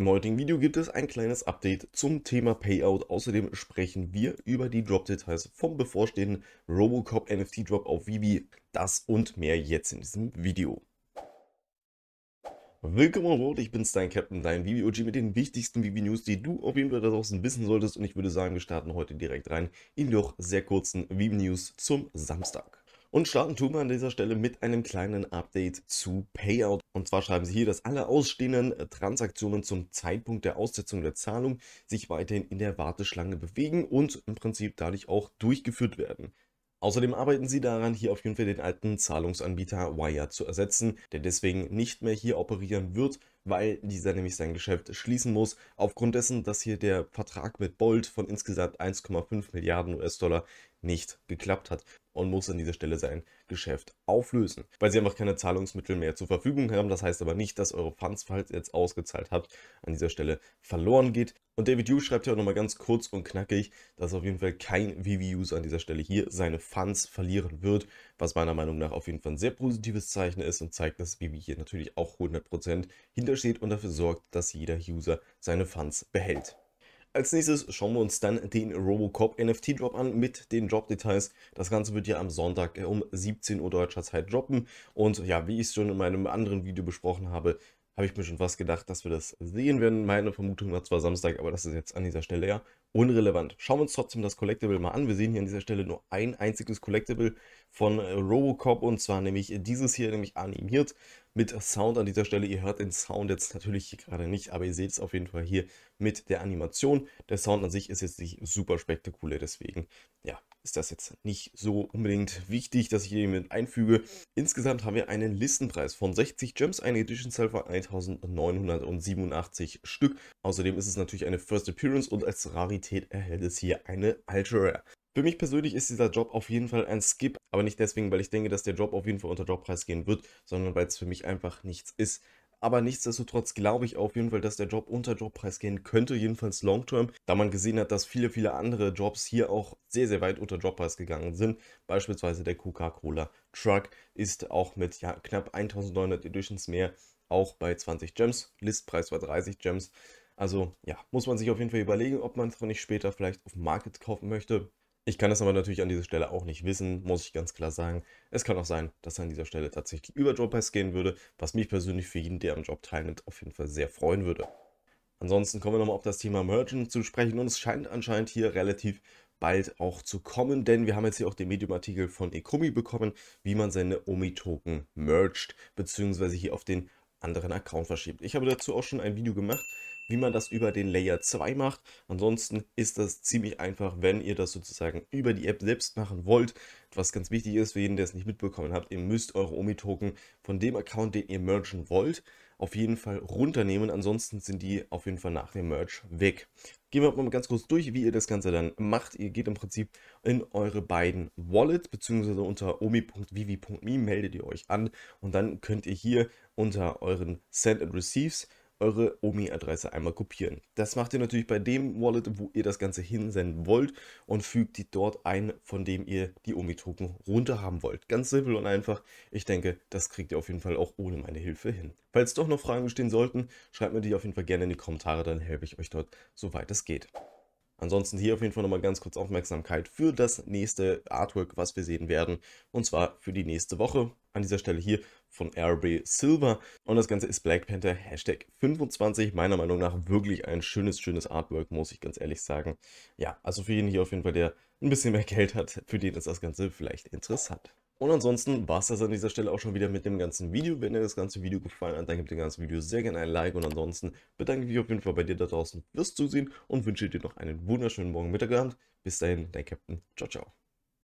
Im heutigen Video gibt es ein kleines Update zum Thema Payout. Außerdem sprechen wir über die Drop-Details vom bevorstehenden Robocop NFT-Drop auf Vivi. Das und mehr jetzt in diesem Video. Willkommen World, ich bin Stein Captain, dein Vivi OG mit den wichtigsten Vivi News, die du auf jeden Fall da draußen wissen solltest. Und ich würde sagen, wir starten heute direkt rein in doch sehr kurzen Vivi News zum Samstag. Und starten tun wir an dieser Stelle mit einem kleinen Update zu Payout. Und zwar schreiben sie hier, dass alle ausstehenden äh, Transaktionen zum Zeitpunkt der Aussetzung der Zahlung sich weiterhin in der Warteschlange bewegen und im Prinzip dadurch auch durchgeführt werden. Außerdem arbeiten sie daran, hier auf jeden Fall den alten Zahlungsanbieter Wire zu ersetzen, der deswegen nicht mehr hier operieren wird weil dieser nämlich sein Geschäft schließen muss, aufgrund dessen, dass hier der Vertrag mit Bolt von insgesamt 1,5 Milliarden US-Dollar nicht geklappt hat und muss an dieser Stelle sein Geschäft auflösen, weil sie einfach keine Zahlungsmittel mehr zur Verfügung haben. Das heißt aber nicht, dass eure Funds, falls ihr jetzt ausgezahlt habt, an dieser Stelle verloren geht. Und David Yu schreibt ja auch nochmal ganz kurz und knackig, dass auf jeden Fall kein VVUs an dieser Stelle hier seine Funds verlieren wird, was meiner Meinung nach auf jeden Fall ein sehr positives Zeichen ist und zeigt, dass BB hier natürlich auch 100% hintersteht und dafür sorgt, dass jeder User seine Funds behält. Als nächstes schauen wir uns dann den Robocop NFT Drop an mit den Drop Details. Das Ganze wird ja am Sonntag äh, um 17 Uhr deutscher Zeit droppen. Und ja, wie ich es schon in meinem anderen Video besprochen habe, habe ich mir schon fast gedacht, dass wir das sehen werden. Meine Vermutung war zwar Samstag, aber das ist jetzt an dieser Stelle ja unrelevant. Schauen wir uns trotzdem das Collectible mal an. Wir sehen hier an dieser Stelle nur ein einziges Collectible von Robocop und zwar nämlich dieses hier, nämlich animiert mit Sound an dieser Stelle. Ihr hört den Sound jetzt natürlich hier gerade nicht, aber ihr seht es auf jeden Fall hier mit der Animation. Der Sound an sich ist jetzt nicht super spektakulär, deswegen ja, ist das jetzt nicht so unbedingt wichtig, dass ich hier mit einfüge. Insgesamt haben wir einen Listenpreis von 60 Gems, eine Edition Sale von 1987 Stück. Außerdem ist es natürlich eine First Appearance und als Rarität erhält es hier eine Ultra Rare. Für mich persönlich ist dieser Job auf jeden Fall ein Skip, aber nicht deswegen, weil ich denke, dass der Job auf jeden Fall unter Jobpreis gehen wird, sondern weil es für mich einfach nichts ist. Aber nichtsdestotrotz glaube ich auf jeden Fall, dass der Job unter Jobpreis gehen könnte, jedenfalls long-term, da man gesehen hat, dass viele, viele andere Jobs hier auch sehr, sehr weit unter Jobpreis gegangen sind. Beispielsweise der Coca-Cola Truck ist auch mit ja, knapp 1900 Editions mehr, auch bei 20 Gems. Listpreis war 30 Gems. Also ja, muss man sich auf jeden Fall überlegen, ob man es nicht später vielleicht auf dem Market kaufen möchte. Ich kann das aber natürlich an dieser Stelle auch nicht wissen, muss ich ganz klar sagen. Es kann auch sein, dass an dieser Stelle tatsächlich über Job-Pass gehen würde, was mich persönlich für jeden, der am Job teilnimmt, auf jeden Fall sehr freuen würde. Ansonsten kommen wir nochmal auf das Thema Merchant zu sprechen und es scheint anscheinend hier relativ bald auch zu kommen, denn wir haben jetzt hier auch den Medium-Artikel von Ekumi bekommen, wie man seine Omi-Token mergt, beziehungsweise hier auf den anderen Account verschiebt. Ich habe dazu auch schon ein Video gemacht, wie man das über den Layer 2 macht. Ansonsten ist das ziemlich einfach, wenn ihr das sozusagen über die App selbst machen wollt. Was ganz wichtig ist für jeden, der es nicht mitbekommen hat, ihr müsst eure Omi-Token von dem Account, den ihr mergen wollt, auf jeden Fall runternehmen. Ansonsten sind die auf jeden Fall nach dem Merge weg. Gehen wir mal ganz kurz durch, wie ihr das Ganze dann macht. Ihr geht im Prinzip in eure beiden Wallets, beziehungsweise unter omi.vivi.me meldet ihr euch an und dann könnt ihr hier unter euren Send and Receives eure OMI-Adresse einmal kopieren. Das macht ihr natürlich bei dem Wallet, wo ihr das Ganze hinsenden wollt und fügt die dort ein, von dem ihr die OMI-Token runter haben wollt. Ganz simpel und einfach. Ich denke, das kriegt ihr auf jeden Fall auch ohne meine Hilfe hin. Falls doch noch Fragen bestehen sollten, schreibt mir die auf jeden Fall gerne in die Kommentare, dann helfe ich euch dort, soweit es geht. Ansonsten hier auf jeden Fall nochmal ganz kurz Aufmerksamkeit für das nächste Artwork, was wir sehen werden, und zwar für die nächste Woche. An dieser Stelle hier von Arby Silver. Und das Ganze ist Black Panther Hashtag 25. Meiner Meinung nach wirklich ein schönes, schönes Artwork, muss ich ganz ehrlich sagen. Ja, also für jeden hier auf jeden Fall, der ein bisschen mehr Geld hat, für den ist das Ganze vielleicht interessant. Und ansonsten war es das an dieser Stelle auch schon wieder mit dem ganzen Video. Wenn dir das ganze Video gefallen hat, dann gib dem ganzen Video sehr gerne ein Like. Und ansonsten bedanke ich mich auf jeden Fall bei dir da draußen fürs Zusehen und wünsche dir noch einen wunderschönen Morgen, Mittag, Abend. Bis dahin, dein Captain. Ciao, ciao.